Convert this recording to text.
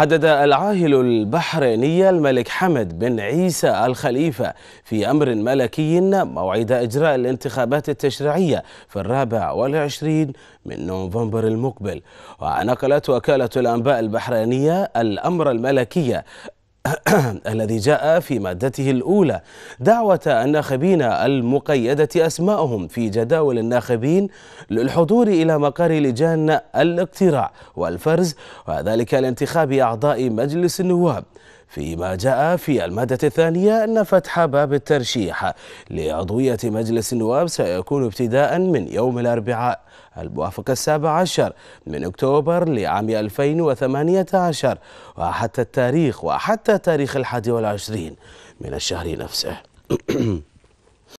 حدد العاهل البحريني الملك حمد بن عيسى الخليفة في أمر ملكي موعد إجراء الانتخابات التشريعية في الرابع والعشرين من نوفمبر المقبل ونقلت وكالة الأنباء البحرينية الأمر الملكي الذي جاء في مادته الأولى دعوة الناخبين المقيدة أسماءهم في جداول الناخبين للحضور إلى مقر لجان الاقتراع والفرز وذلك لانتخاب أعضاء مجلس النواب فيما جاء في المادة الثانية أن فتح باب الترشيح لعضوية مجلس النواب سيكون ابتداء من يوم الأربعاء الموافق السابع عشر من أكتوبر لعام 2018 وحتى التاريخ وحتى تاريخ الحادي والعشرين من الشهر نفسه